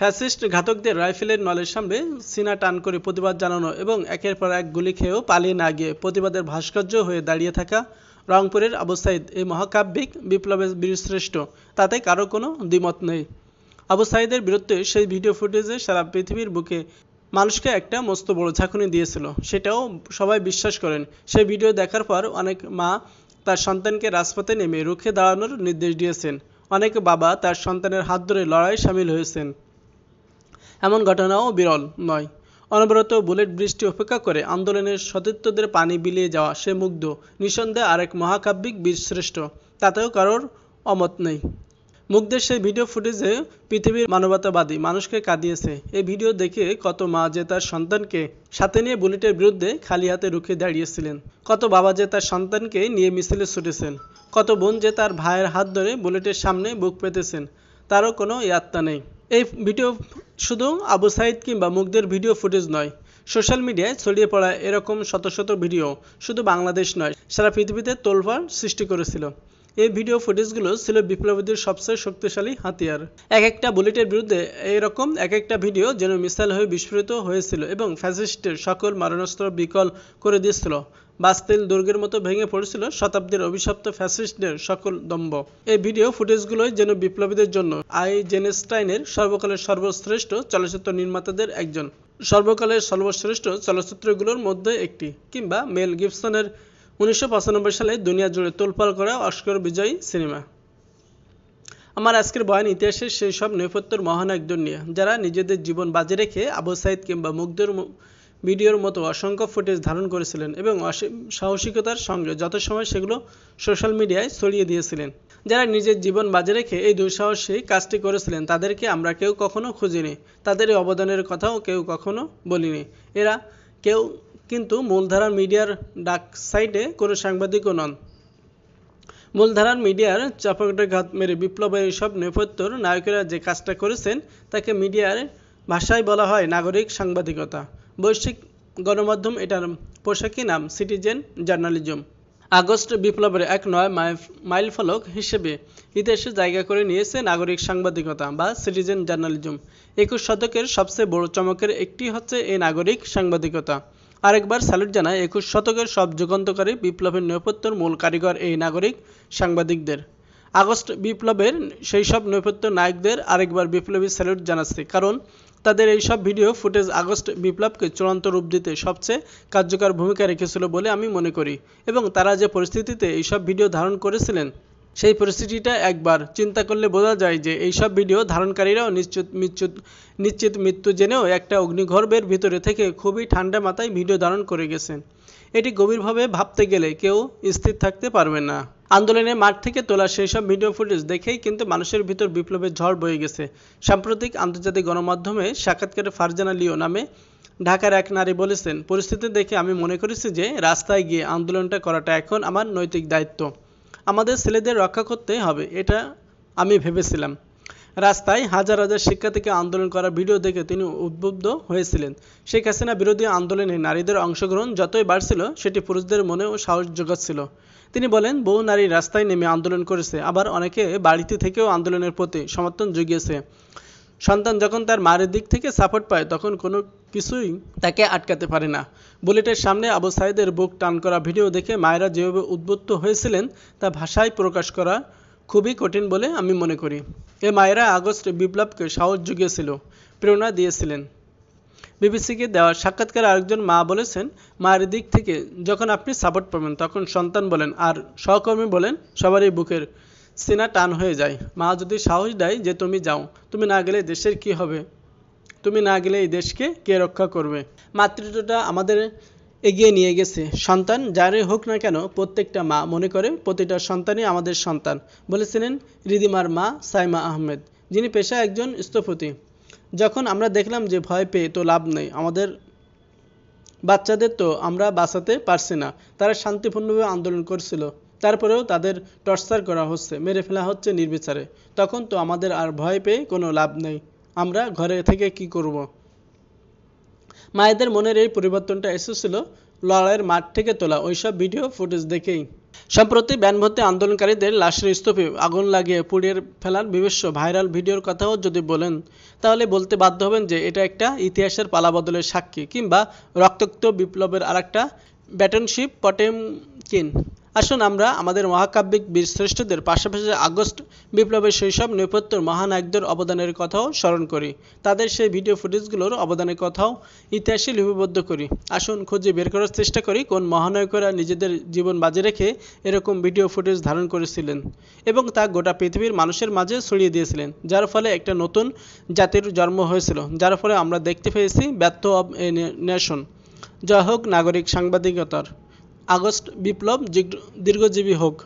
Fascist ঘাতকদের রাইফেলের নলের সামনে সিনা টান করে প্রতিবাদ জানানো এবং একের পর এক গুলি খেয়েও পালিয়ে না গিয়ে প্রতিবাদের ভাস্কর্য হয়ে দাঁড়িয়ে থাকা রংপুরের আবু সাইদ এই মহাকাব্যিক বিপ্লবের বীরশ্রেষ্ঠ তাতে কারো কোনো দ্বিমত নেই আবু সাইদের বিরুদ্ধে সেই ভিডিও ফুটেজে সারা পৃথিবীর বুকে মানুষকে একটা মস্ত বড় ঝাঁকুনি দিয়েছিল সেটাও সবাই বিশ্বাস করেন সেই ভিডিও দেখার পর অনেক মা তার সন্তানকে রাজপথে নেমে রুখে দাঁড়ানোর নির্দেশ দিয়েছেন অনেক বাবা তার সন্তানের হাত ধরে লড়াই সামিল হয়েছেন এমন ঘটনাও বিরল নয় অনবরত বুলেট বৃষ্টি অপেক্ষা করে আন্দোলনের সতীর্থদের পানি বিলিয়ে যাওয়া সে মুগ্ধ নিঃসন্দেহে আরেক মহাকাব্যিক বীরশ্রেষ্ঠ তাতেও কারোর অমত নেই মুগ্ধের সেই ভিডিও ফুটেজে পৃথিবীর মানবতাবাদী মানুষকে কাঁদিয়েছে এই ভিডিও দেখে কত মা যে তার সন্তানকে সাথে নিয়ে বুলেটের বিরুদ্ধে খালি হাতে রুখে দাঁড়িয়েছিলেন কত বাবা যে তার সন্তানকে নিয়ে মিছিলে ছুটেছেন কত বোন যে তার ভাইয়ের হাত ধরে বুলেটের সামনে বুক পেতেছেন তারও কোনো ইয়াত্তা নেই এই ভিডিও শুধু আবু সাইদ কিংবা মুগ্ধের ভিডিও ফুটেজ নয় সোশ্যাল মিডিয়ায় ছড়িয়ে পড়া এরকম শত শত ভিডিও শুধু বাংলাদেশ নয় সারা পৃথিবীতে তোলফাড় সৃষ্টি করেছিল এই ভিডিও ফুটেজগুলো ছিল বিপ্লবীদের সবচেয়ে শক্তিশালী হাতিয়ার এক একটা বুলেটের বিরুদ্ধে এরকম এক একটা ভিডিও যেন মিসাইল হয়ে বিস্ফোরিত হয়েছিল এবং ফ্যাসিস্টের সকল মারণাস্ত্র বিকল করে দিয়েছিল বাস্তিল দুর্গের মতো ভেঙে পড়েছিল শতাব্দীর অভিশপ্ত ফ্যাসিস্টদের সকল দম্ব এই ভিডিও ফুটেজগুলোই যেন বিপ্লবীদের জন্য আই জেনেস্টাইনের সর্বকালের সর্বশ্রেষ্ঠ চলচ্চিত্র নির্মাতাদের একজন সর্বকালের সর্বশ্রেষ্ঠ চলচ্চিত্রগুলোর মধ্যে একটি কিংবা মেল গিফসনের উনিশশো সালে দুনিয়া জুড়ে তোলপাল করা অস্কর বিজয়ী সিনেমা আমার আজকের বয়ান ইতিহাসের সেই সব মহান মহানায়কদের নিয়ে যারা নিজেদের জীবন বাজে রেখে আবু সাইদ কিংবা মুগ্ধের ভিডিওর মতো অসংখ্য ফুটেজ ধারণ করেছিলেন এবং সাহসিকতার সঙ্গে সময় সেগুলো সোশ্যাল মিডিয়ায় ছড়িয়ে দিয়েছিলেন যারা নিজের জীবন বাজে রেখে এই দুঃসাহসী কাজটি করেছিলেন তাদেরকে আমরা কেউ কখনো খুঁজিনি তাদের অবদানের কথাও কেউ কখনো বলিনি এরা কেউ কিন্তু মূলধারার মিডিয়ার ডাক সাইডে কোনো সাংবাদিকও নন মূলধারার মিডিয়ার চাপকটা ঘাত মেরে বিপ্লবের সব নেপথ্যর নায়কেরা যে কাজটা করেছেন তাকে মিডিয়ার ভাষায় বলা হয় নাগরিক সাংবাদিকতা বৈশ্বিক গণমাধ্যম এটার পোশাকি নাম সিটিজেন জার্নালিজম আগস্ট বিপ্লবের এক নয় মাইল ফলক হিসেবে ইতিহাসে জায়গা করে নিয়েছে নাগরিক সাংবাদিকতা বা সিটিজেন জার্নালিজম একুশ শতকের সবচেয়ে বড় চমকের একটি হচ্ছে এই নাগরিক সাংবাদিকতা আরেকবার স্যালুট জানায় একুশ শতকের সব যুগান্তকারী বিপ্লবের নৈপত্যর মূল কারিগর এই নাগরিক সাংবাদিকদের আগস্ট বিপ্লবের সেই সব নৈপত্য নায়কদের আরেকবার বিপ্লবী স্যালুট জানাচ্ছি কারণ তাদের এই সব ভিডিও ফুটেজ আগস্ট বিপ্লবকে চূড়ান্ত রূপ দিতে সবচেয়ে কার্যকর ভূমিকা রেখেছিল বলে আমি মনে করি এবং তারা যে পরিস্থিতিতে এইসব ভিডিও ধারণ করেছিলেন সেই পরিস্থিতিটা একবার চিন্তা করলে বোঝা যায় যে এইসব ভিডিও ধারণকারীরাও নিশ্চিত মৃত্যু নিশ্চিত মৃত্যু জেনেও একটা অগ্নিগর্ভের ভিতরে থেকে খুবই ঠান্ডা মাথায় ভিডিও ধারণ করে গেছেন এটি গভীরভাবে ভাবতে গেলে কেউ স্থির থাকতে পারবে না আন্দোলনের মাঠ থেকে তোলা সেই সব ভিডিও ফুটেজ দেখেই কিন্তু মানুষের ভিতর বিপ্লবের ঝড় বয়ে গেছে সাম্প্রতিক আন্তর্জাতিক গণমাধ্যমে সাক্ষাৎকারে ফারজানা লিও নামে ঢাকার এক নারী বলেছেন পরিস্থিতি দেখে আমি মনে করেছি যে রাস্তায় গিয়ে আন্দোলনটা করাটা এখন আমার নৈতিক দায়িত্ব আমাদের ছেলেদের রক্ষা করতে হবে এটা আমি ভেবেছিলাম রাস্তায় হাজার হাজার শিক্ষার্থীকে আন্দোলন করা ভিডিও দেখে তিনি উদ্বুদ্ধ হয়েছিলেন শেখ হাসিনা বিরোধী আন্দোলনে নারীদের অংশগ্রহণ যতই বাড়ছিল সেটি পুরুষদের মনেও সাহস জোগাচ্ছিল তিনি বলেন বহু নারী রাস্তায় নেমে আন্দোলন করেছে আবার অনেকে বাড়িতে থেকেও আন্দোলনের প্রতি সমর্থন জুগিয়েছে সন্তান যখন তার মায়ের দিক থেকে সাপোর্ট পায় তখন কোনো কিছুই তাকে আটকাতে পারে না বুলেটের সামনে আবু সাইদের বুক টান করা ভিডিও দেখে মায়েরা যেভাবে উদ্বুদ্ধ হয়েছিলেন তা ভাষায় প্রকাশ করা খুবই কঠিন বলে আমি মনে করি এ মায়েরা আগস্টে বিপ্লবকে সাহস জুগিয়েছিল প্রেরণা দিয়েছিলেন বিবিসিকে দেওয়া সাক্ষাৎকারে আরেকজন মা বলেছেন মায়ের দিক থেকে যখন আপনি সাপোর্ট পাবেন তখন সন্তান বলেন আর সহকর্মী বলেন সবারই বুকের সিনা টান হয়ে যায় মা যদি সাহস দেয় যে তুমি যাও তুমি না গেলে দেশের কি হবে তুমি না গেলে এই দেশকে কে রক্ষা করবে মাতৃত্বটা আমাদের এগিয়ে নিয়ে গেছে সন্তান যারই হোক না কেন প্রত্যেকটা মা মনে করে প্রতিটা সন্তানই আমাদের সন্তান বলেছিলেন রিদিমার মা সাইমা আহমেদ যিনি পেশা একজন স্থপতি যখন আমরা দেখলাম যে ভয় পেয়ে তো লাভ নেই আমাদের বাচ্চাদের তো আমরা বাঁচাতে পারছি না তারা শান্তিপূর্ণভাবে আন্দোলন করছিল তারপরেও তাদের টর্চার করা হচ্ছে মেরে ফেলা হচ্ছে নির্বিচারে তখন তো আমাদের আর ভয় পেয়ে কোনো লাভ নেই আমরা ঘরে থেকে কি করব। মায়েদের মনের এই পরিবর্তনটা এসেছিল লড়াইয়ের মাঠ থেকে তোলা ওইসব ভিডিও ফুটেজ দেখেই সম্প্রতি ব্যানভর্তি আন্দোলনকারীদের লাশের স্তূপে আগুন লাগিয়ে পুড়িয়ে ফেলার বিবেশ্য ভাইরাল ভিডিওর কথাও যদি বলেন তাহলে বলতে বাধ্য হবেন যে এটা একটা ইতিহাসের পালাবদলের সাক্ষী কিংবা রক্তাক্ত বিপ্লবের আর একটা ব্যাটনশিপ পটেম কিন আসুন আমরা আমাদের মহাকাব্যিক বীর শ্রেষ্ঠদের পাশাপাশি আগস্ট বিপ্লবের শৈশব নৈপত্যর মহানায়কদের অবদানের কথাও স্মরণ করি তাদের সেই ভিডিও ফুটেজগুলোর অবদানের কথাও ইতিহাসে লিপিবদ্ধ করি আসুন খুঁজে বের করার চেষ্টা করি কোন মহানায়করা নিজেদের জীবন বাজে রেখে এরকম ভিডিও ফুটেজ ধারণ করেছিলেন এবং তা গোটা পৃথিবীর মানুষের মাঝে ছড়িয়ে দিয়েছিলেন যার ফলে একটা নতুন জাতির জন্ম হয়েছিল যার ফলে আমরা দেখতে পেয়েছি ব্যর্থ অব নেশন জয় হোক নাগরিক সাংবাদিকতার আগস্ট বিপ্লব দীর্ঘজীবী হোক